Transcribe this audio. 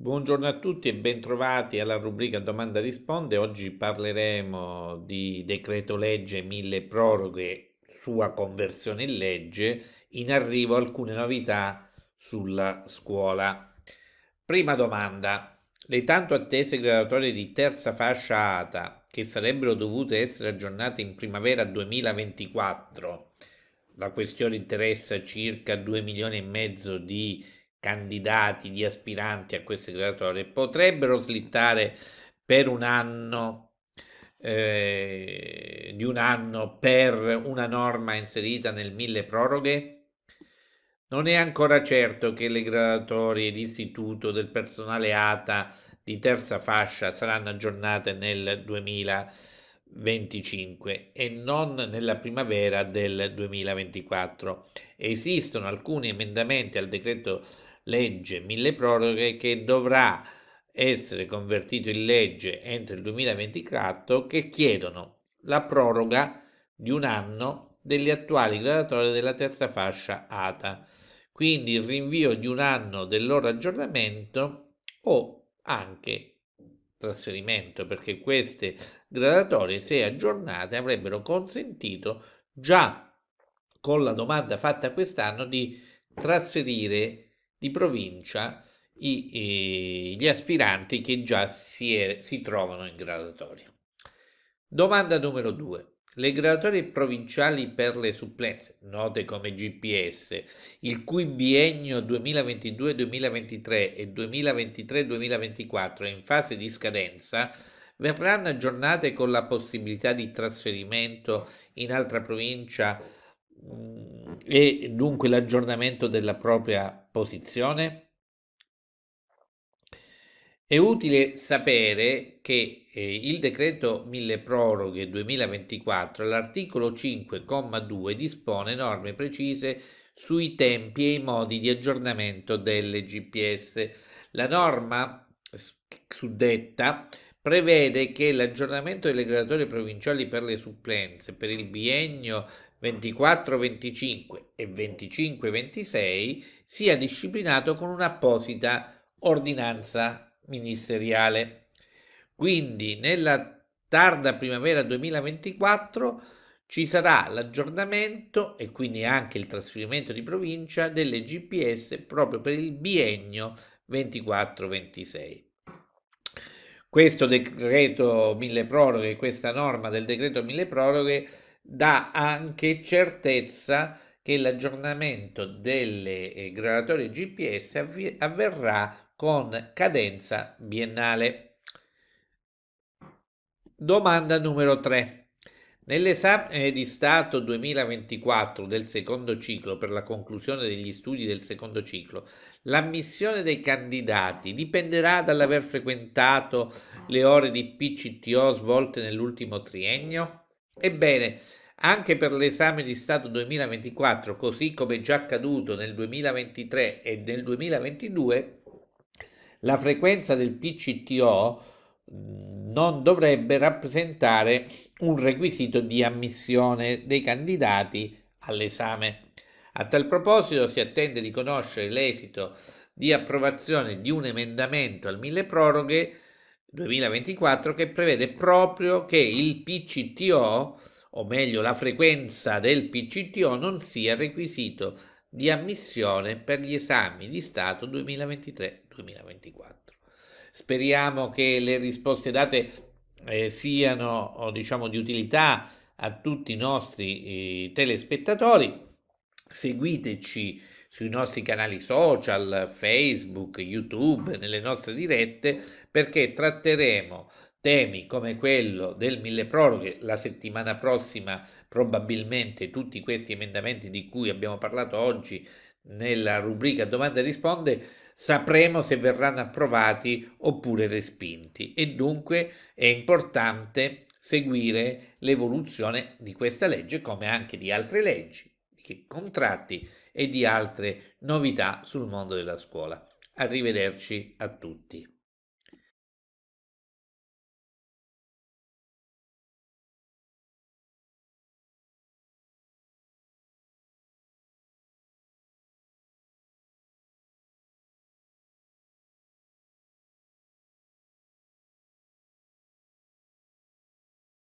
Buongiorno a tutti e bentrovati alla rubrica Domanda Risponde. Oggi parleremo di decreto legge mille proroghe, sua conversione in legge, in arrivo alcune novità sulla scuola. Prima domanda. Le tanto attese graduatorie di terza fascia ATA, che sarebbero dovute essere aggiornate in primavera 2024, la questione interessa circa 2 milioni e mezzo di candidati, di aspiranti a queste graduatorie potrebbero slittare per un anno eh, di un anno per una norma inserita nel mille proroghe? Non è ancora certo che le graduatorie d'istituto del personale ATA di terza fascia saranno aggiornate nel 2020 25 e non nella primavera del 2024. Esistono alcuni emendamenti al decreto legge mille proroghe che dovrà essere convertito in legge entro il 2024 che chiedono la proroga di un anno degli attuali graduatorie della terza fascia ATA, quindi il rinvio di un anno del loro aggiornamento o anche trasferimento perché queste graduatorie, se aggiornate, avrebbero consentito già con la domanda fatta quest'anno di trasferire di provincia i, i, gli aspiranti che già si, è, si trovano in graduatoria. Domanda numero 2 le graduatorie provinciali per le supplenze, note come GPS, il cui biennio 2022-2023 e 2023-2024 è in fase di scadenza, verranno aggiornate con la possibilità di trasferimento in altra provincia mm, e dunque l'aggiornamento della propria posizione? È utile sapere che eh, il decreto mille proroghe 2024 all'articolo 5,2 dispone norme precise sui tempi e i modi di aggiornamento delle GPS. La norma suddetta prevede che l'aggiornamento delle graduatorie provinciali per le supplenze per il biennio 24-25 e 25-26 sia disciplinato con un'apposita ordinanza ministeriale. Quindi nella tarda primavera 2024 ci sarà l'aggiornamento e quindi anche il trasferimento di provincia delle GPS proprio per il biennio 24-26. Questo decreto mille proroghe, questa norma del decreto mille proroghe dà anche certezza che l'aggiornamento delle eh, graduatorie GPS avverrà con cadenza biennale. Domanda numero 3. Nell'esame di Stato 2024 del secondo ciclo per la conclusione degli studi del secondo ciclo, l'ammissione dei candidati dipenderà dall'aver frequentato le ore di PCTO svolte nell'ultimo triennio? Ebbene, anche per l'esame di Stato 2024, così come già accaduto nel 2023 e nel 2022, la frequenza del PCTO mm, non dovrebbe rappresentare un requisito di ammissione dei candidati all'esame. A tal proposito si attende di conoscere l'esito di approvazione di un emendamento al mille proroghe 2024 che prevede proprio che il PCTO, o meglio la frequenza del PCTO, non sia requisito di ammissione per gli esami di Stato 2023-2024. Speriamo che le risposte date eh, siano diciamo, di utilità a tutti i nostri eh, telespettatori. Seguiteci sui nostri canali social, Facebook, YouTube, nelle nostre dirette perché tratteremo temi come quello del mille proroghe, la settimana prossima probabilmente tutti questi emendamenti di cui abbiamo parlato oggi nella rubrica domanda e risponde sapremo se verranno approvati oppure respinti e dunque è importante seguire l'evoluzione di questa legge come anche di altre leggi, di contratti e di altre novità sul mondo della scuola. Arrivederci a tutti.